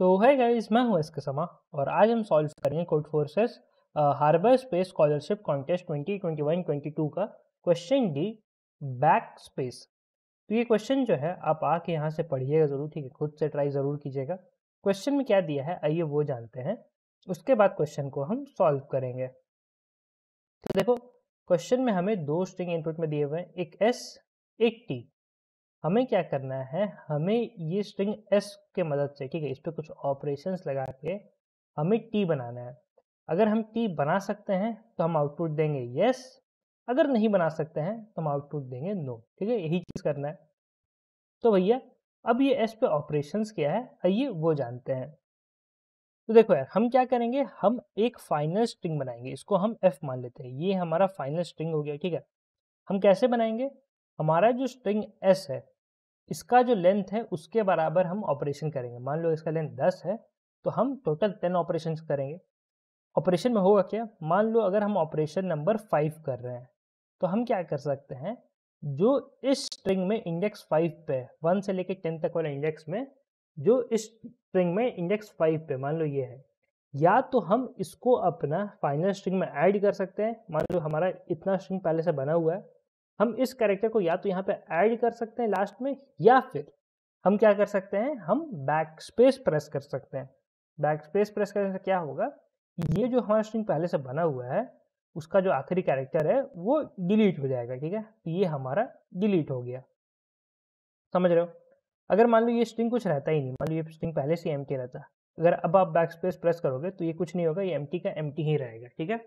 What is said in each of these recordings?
तो है गाइज मैं हूँ इसके समा और आज हम सॉल्व करेंगे Codeforces harbour space scholarship contest 2021-22 का क्वेश्चन डी बैक स्पेस तो ये क्वेश्चन जो है आप आके यहाँ से पढ़िएगा ज़रूर ठीक है खुद से ट्राई ज़रूर कीजिएगा क्वेश्चन में क्या दिया है आइए वो जानते हैं उसके बाद क्वेश्चन को हम सॉल्व करेंगे तो देखो क्वेश्चन में हमें दो स्ट्रिंग इनपुट में दिए हुए हैं एक एस एक टी हमें क्या करना है हमें ये स्ट्रिंग एस के मदद से ठीक है इस पर कुछ ऑपरेशन लगा के हमें टी बनाना है अगर हम टी बना सकते हैं तो हम आउटपुट देंगे यस अगर नहीं बना सकते हैं तो हम आउटपुट देंगे नो ठीक है यही चीज़ करना है तो भैया अब ये एस पे ऑपरेशन क्या है आइए वो जानते हैं तो देखो यार हम क्या करेंगे हम एक फाइनल स्ट्रिंग बनाएंगे इसको हम एफ मान लेते हैं ये हमारा फाइनल स्ट्रिंग हो गया ठीक है हम कैसे बनाएंगे हमारा जो स्ट्रिंग एस है इसका जो लेंथ है उसके बराबर हम ऑपरेशन करेंगे मान लो इसका लेंथ दस है तो हम टोटल टेन ऑपरेशन करेंगे ऑपरेशन में होगा क्या मान लो अगर हम ऑपरेशन नंबर फाइव कर रहे हैं तो हम क्या कर सकते हैं जो इस स्ट्रिंग में इंडेक्स फाइव पे वन से लेकर टेन तक वाले इंडेक्स में जो इस स्ट्रिंग में इंडेक्स फाइव पे मान लो ये है या तो हम इसको अपना फाइनल स्ट्रिंग में ऐड कर सकते हैं मान लो हमारा इतना स्ट्रिंग पहले से बना हुआ है हम इस कैरेक्टर को या तो यहाँ पे ऐड कर सकते हैं लास्ट में या फिर हम क्या कर सकते हैं हम बैक स्पेस प्रेस कर सकते हैं बैक स्पेस प्रेस करने से क्या होगा ये जो हमारा स्ट्रिंग पहले से बना हुआ है उसका जो आखिरी कैरेक्टर है वो डिलीट हो जाएगा ठीक है तो ये हमारा डिलीट हो गया समझ रहे हो अगर मान लो ये स्ट्रिंग कुछ रहता ही नहीं मान लो ये स्ट्रिंग पहले से एम रहता अगर अब आप बैक स्पेस प्रेस करोगे तो ये कुछ नहीं होगा ये एम का एम ही रहेगा ठीक है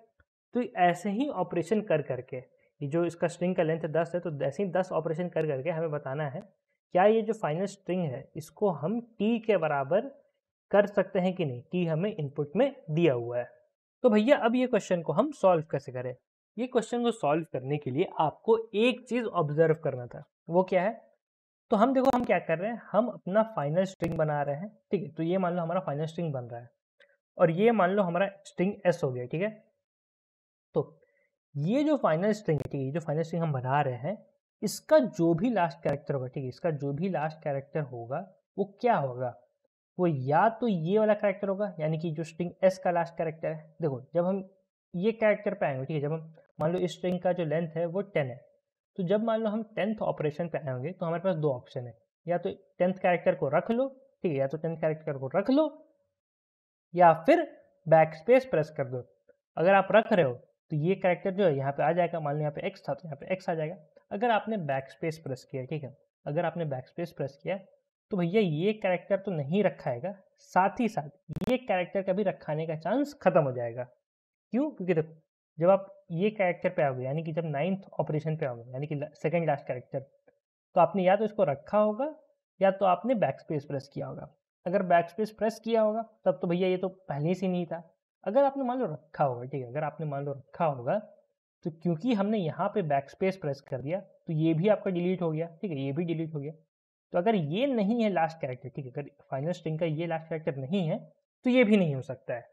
तो ऐसे ही ऑपरेशन कर करके जो इसका स्ट्रिंग का लेंथ दस है तो ऐसे ही दस ऑपरेशन कर करके हमें बताना है क्या ये जो फाइनल स्ट्रिंग है इसको हम टी के बराबर कर सकते हैं कि नहीं टी हमें इनपुट में दिया हुआ है तो भैया अब ये क्वेश्चन को हम सॉल्व कैसे करें ये क्वेश्चन को सॉल्व करने के लिए आपको एक चीज़ ऑब्जर्व करना था वो क्या है तो हम देखो हम क्या कर रहे हैं हम अपना फाइनल स्ट्रिंग बना रहे हैं ठीक है तो ये मान लो हमारा फाइनल स्ट्रिंग बन रहा है और ये मान लो हमारा स्ट्रिंग एस हो गया ठीक है ये जो फाइनल स्ट्रिंग है ठीक है जो फाइनल स्ट्रिंग हम बना रहे हैं इसका जो भी लास्ट कैरेक्टर होगा ठीक है इसका जो भी लास्ट कैरेक्टर होगा वो क्या होगा वो या तो ये वाला कैरेक्टर होगा यानी कि जो स्ट्रिंग एस का लास्ट कैरेक्टर है देखो जब हम ये कैरेक्टर पे आएंगे ठीक है जब हम मान लो इस स्ट्रिंग का जो लेंथ है वो टेन है तो जब मान लो हम टेंथ ऑपरेशन पे आएंगे तो हमारे पास दो ऑप्शन है या तो टेंथ कैरेक्टर को रख लो ठीक है या तो टेंथ कैरेक्टर को रख लो या फिर बैक स्पेस प्रेस कर दो अगर आप रख रहे हो तो ये करेक्टर जो है यहाँ पे आ जाएगा मान लो यहाँ पे एक्स था तो यहाँ पे एक्स आ जाएगा अगर आपने बैक स्पेस प्रेस किया ठीक है अगर आपने बैक स्पेस प्रेस किया तो भैया ये कैरेक्टर तो नहीं रखाएगा साथ ही साथ ये कैरेक्टर का भी रखाने का चांस खत्म हो जाएगा क्यों क्योंकि देखो जब आप ये कैरेक्टर पे आओगे यानी कि जब नाइन्थ ऑपरेशन पे आओगे यानी कि सेकंड लास्ट कैरेक्टर तो आपने या तो इसको रखा होगा या तो आपने बैक स्पेस प्रेस किया होगा अगर बैक स्पेस प्रेस किया होगा तब तो भैया ये तो पहले से नहीं था अगर आपने मान लो रखा होगा ठीक है अगर आपने मान लो रखा होगा तो क्योंकि हमने यहाँ पे बैक स्पेस प्रेस कर दिया तो ये भी आपका डिलीट हो गया ठीक है ये भी डिलीट हो गया तो अगर ये नहीं है लास्ट कैरेक्टर ठीक है अगर फाइनल स्ट्रिंग का ये लास्ट कैरेक्टर नहीं है तो ये भी नहीं हो सकता है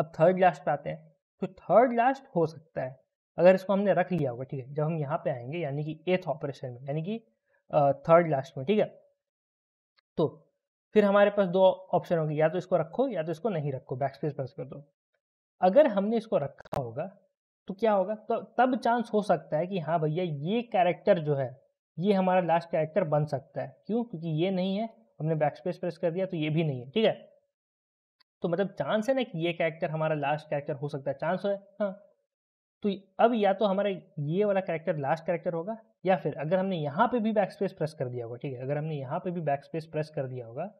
अब थर्ड लास्ट पे आते हैं तो थर्ड लास्ट हो सकता है अगर इसको हमने रख लिया होगा ठीक है जब हम यहाँ पे आएंगे यानी कि एथ ऑपरेशन में यानी कि थर्ड लास्ट में ठीक है तो फिर हमारे पास दो ऑप्शन होंगे या तो इसको रखो या तो इसको नहीं रखो बैक स्पेस प्रेस कर दो अगर हमने इसको रखा होगा तो क्या होगा तो तब चांस हो सकता है कि हाँ भैया ये कैरेक्टर जो है ये हमारा लास्ट कैरेक्टर बन सकता है क्यों क्योंकि ये नहीं है हमने बैक स्पेस प्रेस कर दिया तो ये भी नहीं है ठीक है तो मतलब चांस है ना कि ये कैरेक्टर हमारा लास्ट कैरेक्टर हो सकता है चांस है हाँ तो अब या तो हमारा ये वाला कैरेक्टर लास्ट कैरेक्टर होगा या फिर अगर हमने यहाँ पे भी बैक स्पेस प्रेस कर दिया होगा ठीक है अगर हमने यहाँ पे भी बैक स्पेस प्रेस कर दिया होगा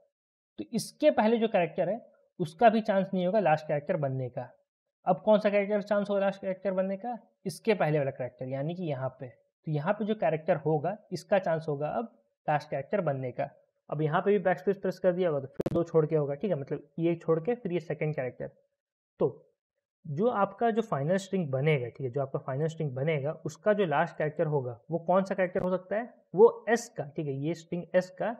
तो इसके पहले जो कैरेक्टर है उसका भी चांस नहीं होगा लास्ट कैरेक्टर बनने का अब कौन सा कैरेक्टर चांस होगा लास्ट कैरेक्टर बनने का इसके पहले वाला कैरेक्टर यानी कि यहाँ पे तो यहाँ पे जो कैरेक्टर होगा इसका चांस होगा अब लास्ट कैरेक्टर बनने का अब यहाँ पे भी बैक स्पेस प्रेस कर दिया होगा तो फिर दो छोड़ के होगा ठीक है मतलब ये छोड़ के फिर ये सेकेंड कैरेक्टर तो जो आपका जो फाइनल स्ट्रिंग बनेगा ठीक है जो आपका फाइनल स्ट्रिंग बनेगा उसका जो लास्ट कैरेक्टर होगा वो कौन सा कैरेक्टर हो सकता है वो एस का ठीक है ये स्ट्रिंग एस का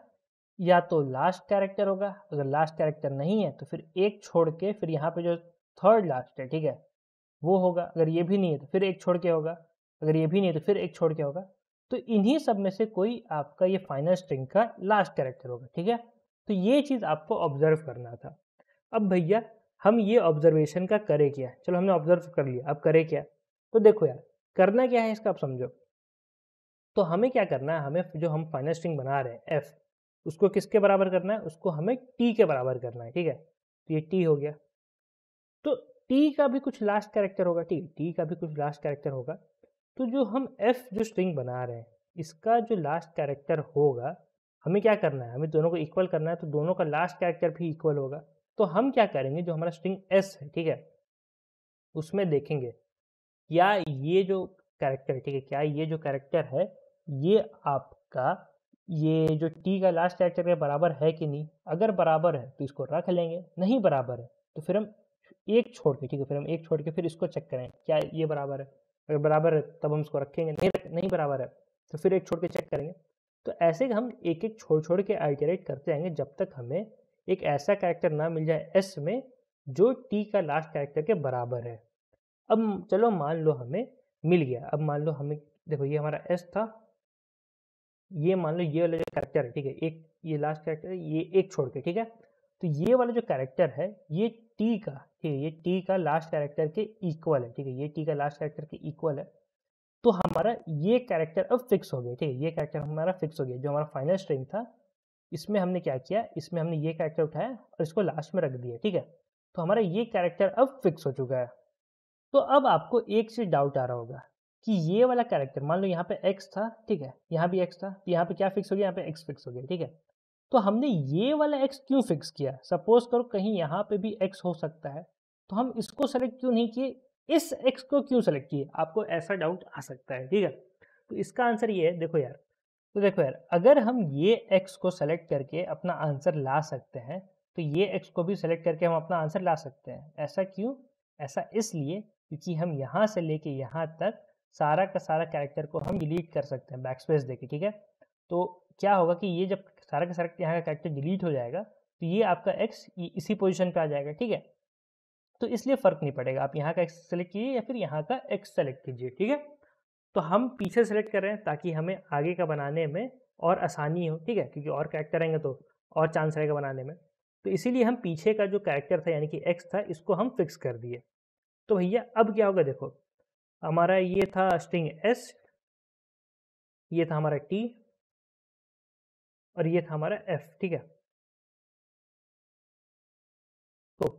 या तो लास्ट कैरेक्टर होगा अगर लास्ट कैरेक्टर नहीं है तो फिर एक छोड़ के फिर यहाँ पे जो थर्ड लास्ट है ठीक है वो होगा अगर ये भी नहीं है तो फिर एक छोड़ के होगा अगर ये भी नहीं है तो फिर एक छोड़ के होगा तो इन्हीं सब में से कोई आपका ये फाइनल स्ट्रिंग का लास्ट कैरेक्टर होगा ठीक है तो ये चीज़ आपको ऑब्जर्व करना था अब भैया हम ये ऑब्जर्वेशन का करें क्या चलो हमने ऑब्जर्व कर लिया अब करे क्या तो देखो यार करना क्या है इसका आप समझो तो हमें क्या करना है हमें जो हम फाइनल स्ट्रिंग बना रहे हैं एफ उसको किसके बराबर करना है उसको हमें टी के बराबर करना है ठीक है तो ये टी हो गया तो टी का भी कुछ लास्ट कैरेक्टर होगा ठीक टी का भी कुछ लास्ट कैरेक्टर होगा तो जो हम एफ जो स्ट्रिंग बना रहे हैं इसका जो लास्ट कैरेक्टर होगा हमें क्या करना है हमें दोनों को इक्वल करना है तो दोनों का लास्ट कैरेक्टर भी इक्वल होगा तो हम क्या करेंगे जो हमारा स्ट्रिंग एस है ठीक है उसमें देखेंगे क्या ये जो कैरेक्टर ठीक है क्या ये जो कैरेक्टर है ये आपका ये जो टी का लास्ट कैरेक्टर के बराबर है कि नहीं अगर बराबर है तो इसको रख लेंगे नहीं बराबर है तो फिर हम एक छोड़ के ठीक है फिर हम एक छोड़ के फिर इसको चेक करें क्या ये बराबर है अगर बराबर है तब हम इसको रखेंगे नहीं रख नहीं बराबर है तो फिर एक छोड़ के चेक करेंगे तो ऐसे हम एक एक छोड़ छोड़ के आइटरेट करते आएंगे जब तक हमें एक ऐसा कैरेक्टर ना मिल जाए एस में जो टी का लास्ट कैरेक्टर के बराबर है अब चलो मान लो हमें मिल गया अब मान लो हमें देखो ये हमारा एस था ये मान लो ये वाला जो कैरेक्टर है ठीक है एक ये लास्ट कैरेक्टर है ये एक छोड़ के ठीक है तो ये वाला जो कैरेक्टर है ये टी का ठीक है ये टी का लास्ट कैरेक्टर के इक्वल है ठीक है ये टी का लास्ट कैरेक्टर के इक्वल है तो हमारा ये कैरेक्टर अब फिक्स हो गया ठीक है ये कैरेक्टर हमारा फिक्स हो गया जो हमारा फाइनल स्ट्रिंग था इसमें हमने क्या किया इसमें हमने ये कैरेक्टर उठाया और इसको लास्ट में रख दिया ठीक है तो हमारा ये कैरेक्टर अब फिक्स हो चुका है तो अब आपको एक चीज़ डाउट आ रहा होगा कि ये वाला कैरेक्टर मान लो यहाँ पे एक्स था ठीक है यहाँ भी एक्स था तो यहाँ पे क्या फिक्स हो गया यहाँ पे एक्स फिक्स हो गया ठीक है तो हमने ये वाला एक्स क्यों फिक्स किया सपोज करो कहीं यहाँ पे भी एक्स हो सकता है तो हम इसको सेलेक्ट क्यों नहीं किए इस एक्स को क्यों सेलेक्ट किए आपको ऐसा डाउट आ सकता है ठीक है तो इसका आंसर ये है देखो यार तो देखो यार अगर हम ये एक्स को सेलेक्ट करके अपना आंसर ला सकते हैं तो ये एक्स को भी सेलेक्ट करके हम अपना आंसर ला सकते हैं ऐसा क्यों ऐसा इसलिए क्योंकि हम यहाँ से लेके यहाँ तक सारा का सारा कैरेक्टर को हम डिलीट कर सकते हैं बैक स्पेस देके ठीक है तो क्या होगा कि ये जब सारा का सारा यहाँ का कैरेक्टर डिलीट हो जाएगा तो ये आपका एक्स इसी पोजिशन पर आ जाएगा ठीक है तो इसलिए फ़र्क नहीं पड़ेगा आप यहाँ का एक्स सेलेक्ट कीजिए या फिर यहाँ का एक्स सेलेक्ट कीजिए ठीक है तो हम पीछे सेलेक्ट कर रहे हैं ताकि हमें आगे का बनाने में और आसानी हो ठीक है क्योंकि और कैरेक्टर रहेंगे तो और चांस रहेगा बनाने में तो इसीलिए हम पीछे का जो कैरेक्टर था यानी कि एक्स था इसको हम फिक्स कर दिए तो भैया अब क्या होगा देखो हमारा ये था स्ट्रिंग एस ये था हमारा टी और ये था हमारा एफ ठीक है तो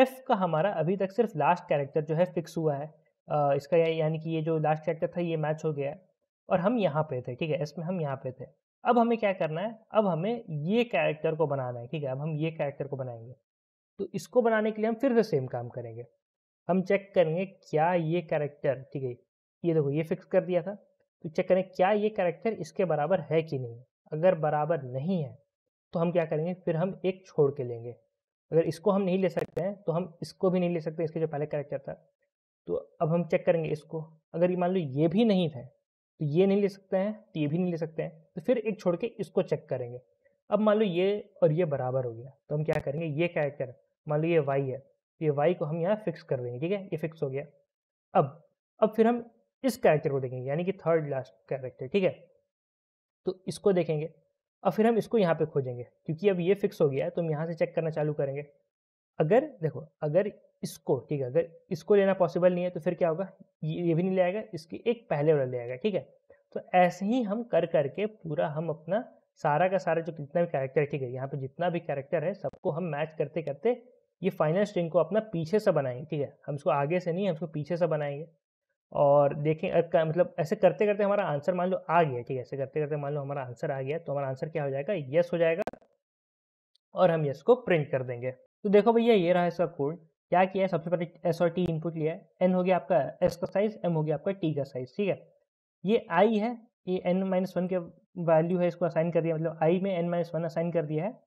एफ का हमारा अभी तक सिर्फ लास्ट कैरेक्टर जो है फिक्स हुआ है आ, इसका यानी कि ये जो लास्ट कैरेक्टर था ये मैच हो गया है और हम यहाँ पे थे ठीक है एस में हम यहाँ पे थे अब हमें क्या करना है अब हमें ये कैरेक्टर को बनाना है ठीक है अब हम ये कैरेक्टर को बनाएंगे तो इसको बनाने के लिए हम फिर से सेम काम करेंगे हम चेक करेंगे क्या ये कैरेक्टर ठीक है ये देखो ये फिक्स कर दिया था तो चेक करें क्या ये कैरेक्टर इसके बराबर है कि नहीं अगर बराबर नहीं है तो हम क्या करेंगे फिर हम एक छोड़ के लेंगे अगर इसको हम नहीं ले सकते हैं तो हम इसको भी नहीं ले सकते इसके जो पहले करेक्टर था तो अब हम चेक करेंगे इसको अगर ये मान लो ये भी नहीं था तो ये नहीं ले सकते हैं तो ये भी नहीं ले सकते हैं तो फिर एक छोड़ के इसको चेक करेंगे अब मान लो ये और ये बराबर हो गया तो हम क्या करेंगे ये कैरेक्टर मान लो ये वाई है ये वाई को हम यहाँ फिक्स कर देंगे ठीक है ये फिक्स हो गया अब अब फिर हम इस कैरेक्टर को देखेंगे यानी कि थर्ड लास्ट कैरेक्टर ठीक है तो इसको देखेंगे अब फिर हम इसको यहाँ पे खोजेंगे क्योंकि अब ये फिक्स हो गया है तो हम यहाँ से चेक करना चालू करेंगे अगर देखो अगर इसको ठीक है अगर इसको लेना पॉसिबल नहीं है तो फिर क्या होगा ये, ये भी नहीं ले आएगा इसके एक पहले वाला ले आएगा ठीक है तो ऐसे ही हम कर करके पूरा हम अपना सारा का सारा जो जितना भी कैरेक्टर ठीक है यहाँ पे जितना भी कैरेक्टर है सबको हम मैच करते करते ये फाइनल स्ट्रिंग को अपना पीछे से बनाएंगे ठीक है हम इसको आगे से नहीं हम इसको पीछे से बनाएंगे और देखें का, मतलब ऐसे करते करते हमारा आंसर मान लो आ गया ठीक है ऐसे करते करते मान लो हमारा आंसर आ गया तो हमारा आंसर क्या हो जाएगा यस हो जाएगा और हम यस को प्रिंट कर देंगे तो देखो भैया ये रहा इसका कोड क्या किया है सबसे पहले एस और टी इनपुट लिया है एन हो गया आपका एस का साइज एम हो गया आपका टी का साइज ठीक है ये आई है ये एन माइनस वन के वैल्यू है इसको असाइन कर दिया मतलब आई में एन माइनस वन असाइन कर दिया है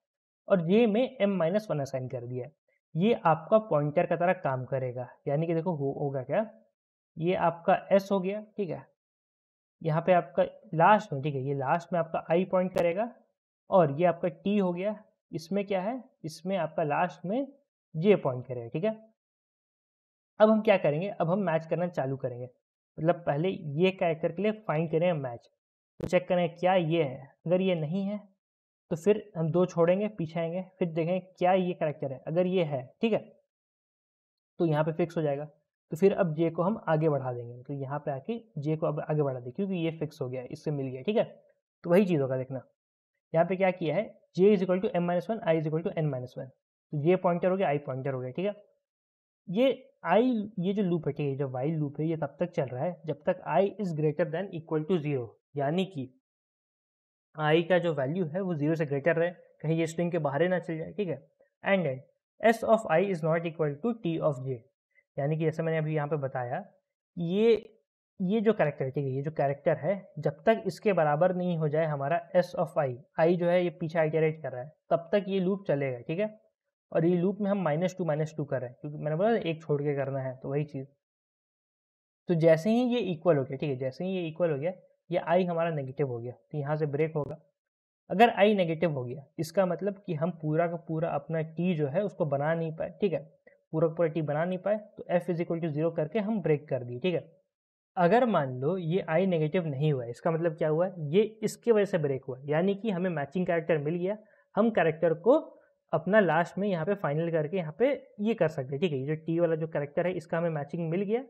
और जे में एम माइनस वन असाइन कर दिया है ये आपका पॉइंटर का तरह काम करेगा यानी कि देखो हो, होगा क्या ये आपका एस हो गया ठीक है यहाँ पे आपका लास्ट में ठीक है ये लास्ट में आपका आई पॉइंट करेगा और ये आपका टी हो गया इसमें क्या है इसमें आपका लास्ट में जे पॉइंट करेगा ठीक है अब हम क्या करेंगे अब हम मैच करना चालू करेंगे मतलब पहले ये कैरेक्टर के लिए फाइंड करें मैच तो चेक करें क्या ये है अगर ये नहीं है तो फिर हम दो छोड़ेंगे पीछे आएंगे फिर देखेंगे क्या ये करेक्टर है अगर ये है ठीक है तो यहाँ पे फिक्स हो जाएगा तो फिर अब जे को हम आगे बढ़ा देंगे तो यहाँ पे आके जे को अब आगे बढ़ा दें क्योंकि ये फिक्स हो गया इससे मिल गया ठीक है तो वही चीज़ होगा देखना यहाँ पे क्या किया है J is equal to M minus one I is equal to N minus one तो ये पॉइंटर हो गया आई पॉइंटर हो गया ठीक है ये आई ये जो लूप है ठीक है जो वाइल लूप है ये तब तक चल रहा है जब तक I is greater than equal to zero यानी कि आई का जो वैल्यू है वो जीरो से ग्रेटर रहे कहीं ये स्ट्रिंग के बाहर ही ना चल जाए ठीक है and and S of I is not equal to T of J यानी कि जैसे मैंने अभी यहाँ पे बताया ये ये जो कैरेक्टर ठीक है ये जो कैरेक्टर है जब तक इसके बराबर नहीं हो जाए हमारा एस ऑफ आई आई जो है ये पीछे आइटरेट कर रहा है तब तक ये लूप चलेगा ठीक है और ये लूप में हम माइनस टू माइनस टू कर रहे हैं क्योंकि मैंने बोला एक छोड़ के करना है तो वही चीज़ तो जैसे ही ये इक्वल हो गया ठीक है जैसे ही ये इक्वल हो गया ये आई हमारा नेगेटिव हो गया तो यहाँ से ब्रेक होगा अगर आई नेगेटिव हो गया इसका मतलब कि हम पूरा का पूरा अपना टी जो है उसको बना नहीं पाए ठीक है पूरा का पूरा टी बना नहीं पाए तो F is equal to zero करके हम ब्रेक कर दिए ठीक है अगर मान लो ये आई नेगेटिव नहीं हुआ इसका मतलब क्या हुआ ये इसके वजह से ब्रेक हुआ यानी कि हमें मैचिंग कैरेक्टर मिल गया हम कैरेक्टर को अपना लास्ट में यहाँ पे फाइनल करके यहाँ पे ये कर सकते हैं ठीक है ये जो टी वाला जो करेक्टर है इसका हमें मैचिंग मिल गया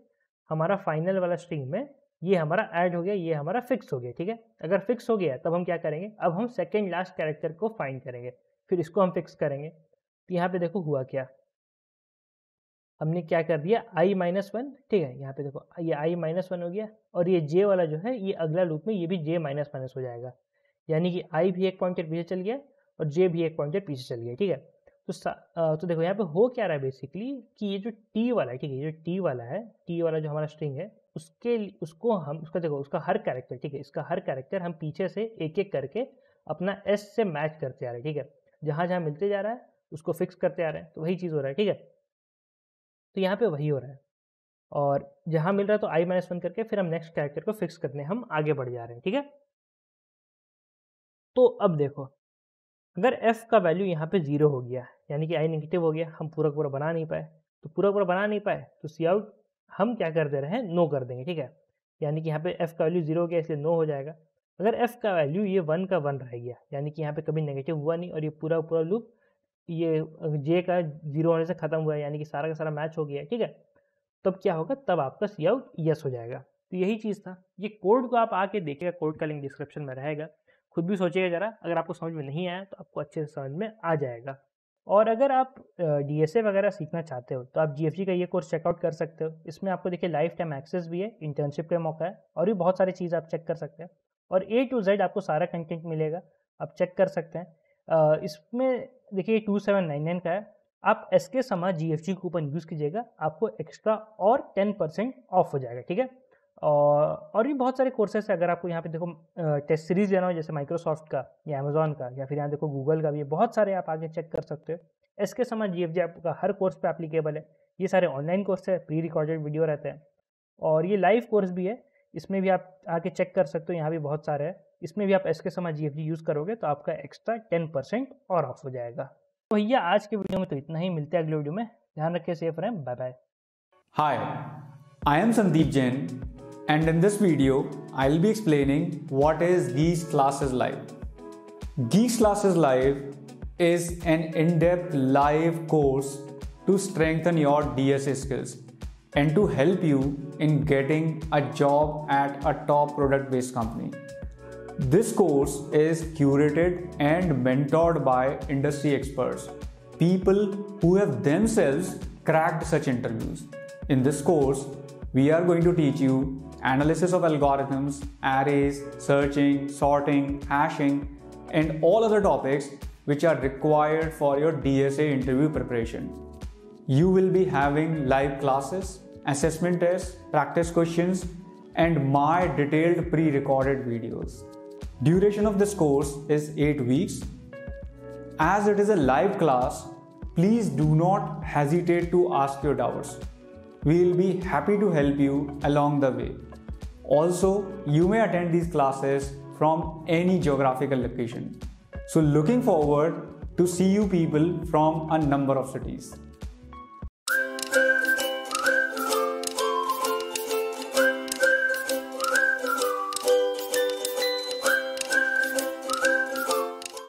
हमारा फाइनल वाला स्ट्रिंग में ये हमारा ऐड हो गया ये हमारा फिक्स हो गया ठीक है अगर फिक्स हो गया तब हम क्या करेंगे अब हम सेकेंड लास्ट कैरेक्टर को फाइंड करेंगे फिर इसको हम फिक्स करेंगे तो यहाँ पे देखो हुआ क्या हमने क्या कर दिया आई माइनस वन ठीक है यहाँ पे देखो ये आई माइनस वन हो गया और ये जे वाला जो है ये अगला लूप में ये भी जे माइनस माइनस हो जाएगा यानी कि आई भी एक पॉइंटर पीछे चल गया और जे भी एक पॉइंटर पीछे चल गया ठीक है तो तो देखो यहाँ पे हो क्या रहा है बेसिकली कि ये जो टी वाला है ठीक है ये जो टी वाला है टी वाला जो हमारा स्ट्रिंग है उसके उसको हम उसका देखो उसका हर कैरेक्टर ठीक है इसका हर कैरेक्टर हम पीछे से एक एक करके अपना एस से मैच करते आ रहे हैं ठीक है जहाँ जहाँ मिलते जा रहा है उसको फिक्स करते आ रहे हैं तो वही चीज़ हो रहा है ठीक है तो यहाँ पे वही हो रहा है और जहाँ मिल रहा है तो आई माइनस वन करके फिर हम नेक्स्ट कैरेक्टर को फिक्स करने हम आगे बढ़ जा रहे हैं ठीक है तो अब देखो अगर एफ का वैल्यू यहाँ पे जीरो हो गया यानी कि आई नेगेटिव हो गया हम पूरा पूरा बना नहीं पाए तो पूरा पूरा बना नहीं पाए तो सी आउट हम क्या कर दे रहे हैं नो कर देंगे ठीक है यानी कि यहाँ पे एफ़ का वैल्यू जीरो हो गया इसलिए नो हो जाएगा अगर एफ़ का वैल्यू ये वन का वन रह गया यानी कि यहाँ पे कभी नेगेटिव हुआ नहीं और ये पूरा पूरा लूप ये जे का जीरो होने से खत्म हुआ है यानी कि सारा का सारा मैच हो गया ठीक है तब क्या होगा तब आपका सी आउट यस हो जाएगा तो यही चीज़ था ये कोड को आप आके देखेगा कोड का लिंक डिस्क्रिप्शन में रहेगा खुद भी सोचिएगा ज़रा अगर आपको समझ में नहीं आया तो आपको अच्छे से समझ में आ जाएगा और अगर आप डी एस ए वगैरह सीखना चाहते हो तो आप जी का ये कोर्स चेकआउट कर सकते हो इसमें आपको देखिए लाइफ टाइम एक्सेस भी है इंटर्नशिप का मौका है और भी बहुत सारी चीज़ आप चेक कर सकते हैं और ए टू जेड आपको सारा कंटेंट मिलेगा आप चेक कर सकते हैं इसमें देखिए टू सेवन नाइन नाइन का है आप एस के समा G F G coupon use कीजिएगा आपको एक्स्ट्रा और टेन परसेंट ऑफ हो जाएगा ठीक है और और भी बहुत सारे कोर्सेस हैं अगर आपको यहाँ पे देखो टेस्ट सीरीज लेना हो जैसे माइक्रोसॉफ्ट का या अमेजोन का या फिर यहाँ देखो गूगल का भी बहुत सारे आप आगे चेक कर सकते हो एस के जी एफ जी आपका हर कोर्स पे एप्लीकेबल है ये सारे ऑनलाइन कोर्स है प्री रिकॉर्डेड वीडियो रहते हैं और ये लाइव कोर्स भी है इसमें भी आप आके चेक कर सकते हो यहाँ भी बहुत सारे हैं इसमें भी आप एस के समा जी एफ जी यूज़ करोगे तो आपका एक्स्ट्रा टेन परसेंट और ऑफ हो जाएगा तो भैया आज के वीडियो में तो इतना ही मिलते हैं अगले वीडियो में ध्यान रखिए सेफ रहें bye bye hi I am Sandeep Jain And in this video, I'll be explaining what is Geese Classes Live. Geese Classes Live is an in-depth live course to strengthen your DSA skills and to help you in getting a job at a top product-based company. This course is curated and mentored by industry experts, people who have themselves cracked such interviews. In this course, we are going to teach you analysis of algorithms, arrays, searching, sorting, hashing, and all other topics which are required for your DSA interview preparation. You will be having live classes, assessment tests, practice questions, and my detailed pre recorded videos. Duration of this course is 8 weeks. As it is a live class, please do not hesitate to ask your doubts. We will be happy to help you along the way. Also, you may attend these classes from any geographical location. So looking forward to see you people from a number of cities.